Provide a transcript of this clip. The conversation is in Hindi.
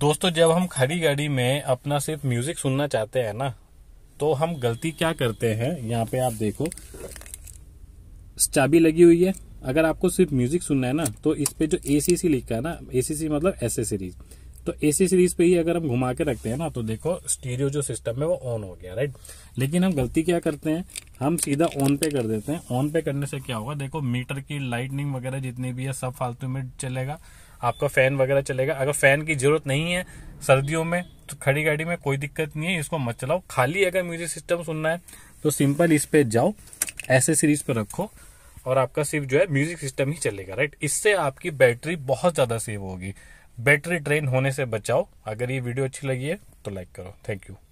दोस्तों जब हम खड़ी गाड़ी में अपना सिर्फ म्यूजिक सुनना चाहते हैं ना तो हम गलती क्या करते हैं यहाँ पे आप देखो चाबी लगी हुई है अगर आपको सिर्फ म्यूजिक सुनना है ना तो इस पे जो ए सी लिखा है ना ए सी मतलब एस सीरीज तो ए सी सीरीज पे ही अगर हम घुमा के रखते हैं ना तो देखो स्टीरियो जो सिस्टम है वो ऑन हो गया राइट लेकिन हम गलती क्या करते हैं हम सीधा ऑन पे कर देते हैं ऑन पे करने से क्या होगा देखो मीटर की लाइटनिंग वगैरह जितनी भी है सब फालतू में चलेगा आपका फैन वगैरह चलेगा अगर फैन की जरूरत नहीं है सर्दियों में तो खड़ी गाड़ी में कोई दिक्कत नहीं है इसको मत चलाओ खाली अगर म्यूजिक सिस्टम सुनना है तो सिंपल इस पे जाओ ऐसे सीरीज पे रखो और आपका सिर्फ जो है म्यूजिक सिस्टम ही चलेगा राइट इससे आपकी बैटरी बहुत ज्यादा सेव होगी बैटरी ड्रेन होने से बचाओ अगर ये वीडियो अच्छी लगी है तो लाइक करो थैंक यू